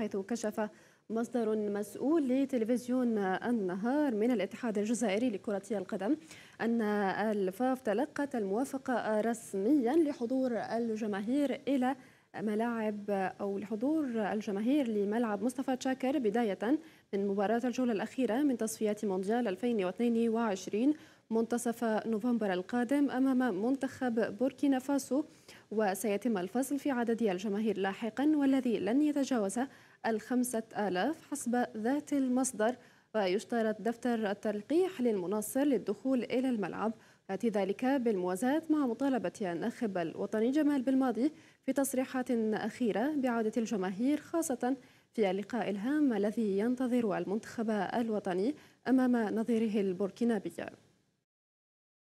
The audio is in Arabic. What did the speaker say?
حيث كشف مصدر مسؤول لتلفزيون النهار من الاتحاد الجزائري لكرة القدم أن الفاف تلقت الموافقة رسميا لحضور الجماهير إلى ملاعب أو لحضور الجماهير لملعب مصطفى تشاكر بداية من مباراة الجولة الأخيرة من تصفيات مونديال 2022 منتصف نوفمبر القادم أمام منتخب بوركينا فاسو وسيتم الفصل في عدد الجماهير لاحقا والذي لن يتجاوز الخمسة آلاف حسب ذات المصدر ويشترط دفتر التلقيح للمناصر للدخول إلى الملعب يأتي ذلك بالموازاة مع مطالبة الناخب الوطني جمال بالماضي في تصريحات أخيرة بعودة الجماهير خاصة في اللقاء الهام الذي ينتظر المنتخب الوطني أمام نظيره البوركينابي